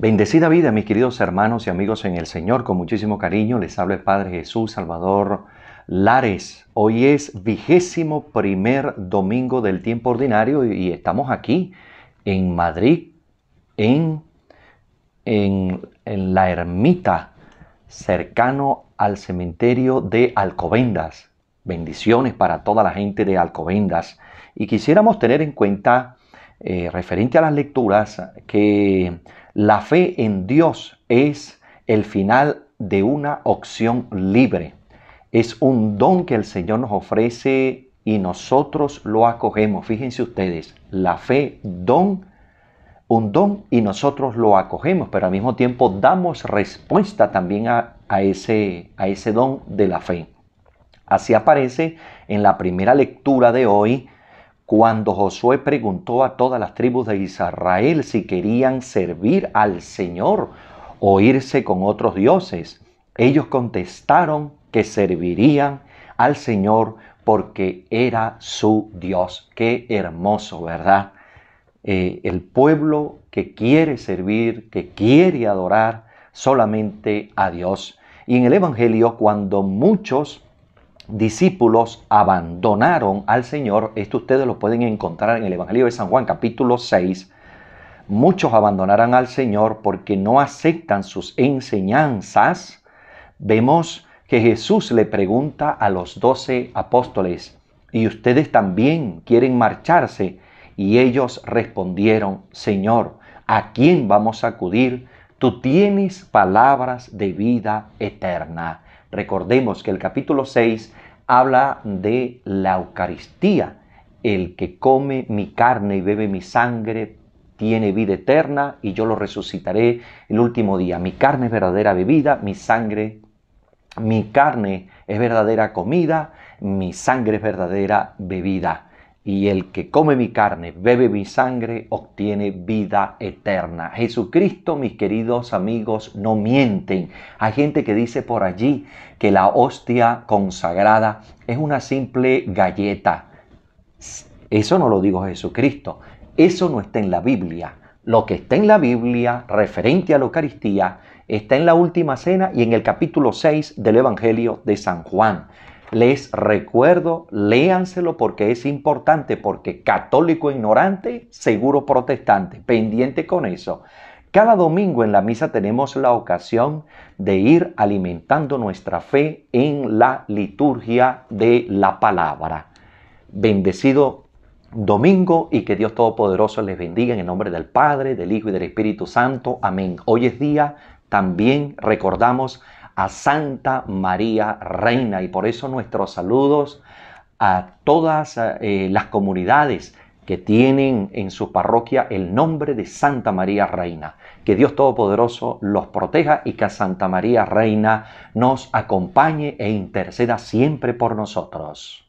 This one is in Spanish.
Bendecida vida, mis queridos hermanos y amigos en el Señor. Con muchísimo cariño les habla el Padre Jesús Salvador Lares. Hoy es vigésimo primer domingo del tiempo ordinario y estamos aquí en Madrid, en, en, en la ermita cercano al cementerio de Alcobendas. Bendiciones para toda la gente de Alcobendas. Y quisiéramos tener en cuenta eh, referente a las lecturas, que la fe en Dios es el final de una opción libre. Es un don que el Señor nos ofrece y nosotros lo acogemos. Fíjense ustedes, la fe, don, un don y nosotros lo acogemos, pero al mismo tiempo damos respuesta también a, a ese, a ese don de la fe. Así aparece en la primera lectura de hoy cuando Josué preguntó a todas las tribus de Israel si querían servir al Señor o irse con otros dioses, ellos contestaron que servirían al Señor porque era su Dios. Qué hermoso, ¿verdad? Eh, el pueblo que quiere servir, que quiere adorar solamente a Dios. Y en el Evangelio, cuando muchos discípulos abandonaron al Señor. Esto ustedes lo pueden encontrar en el Evangelio de San Juan capítulo 6. Muchos abandonarán al Señor porque no aceptan sus enseñanzas. Vemos que Jesús le pregunta a los doce apóstoles, ¿y ustedes también quieren marcharse? Y ellos respondieron, Señor, ¿a quién vamos a acudir? Tú tienes palabras de vida eterna. Recordemos que el capítulo 6 habla de la Eucaristía. El que come mi carne y bebe mi sangre tiene vida eterna y yo lo resucitaré el último día. Mi carne es verdadera bebida, mi sangre, mi carne es verdadera comida, mi sangre es verdadera bebida y el que come mi carne, bebe mi sangre, obtiene vida eterna. Jesucristo, mis queridos amigos, no mienten. Hay gente que dice por allí que la hostia consagrada es una simple galleta. Eso no lo dijo Jesucristo. Eso no está en la Biblia. Lo que está en la Biblia referente a la Eucaristía está en la última cena y en el capítulo 6 del Evangelio de San Juan. Les recuerdo, léanselo porque es importante, porque católico ignorante, seguro protestante, pendiente con eso. Cada domingo en la misa tenemos la ocasión de ir alimentando nuestra fe en la liturgia de la palabra. Bendecido domingo y que Dios Todopoderoso les bendiga en el nombre del Padre, del Hijo y del Espíritu Santo. Amén. Hoy es día, también recordamos a Santa María Reina. Y por eso nuestros saludos a todas eh, las comunidades que tienen en su parroquia el nombre de Santa María Reina. Que Dios Todopoderoso los proteja y que Santa María Reina nos acompañe e interceda siempre por nosotros.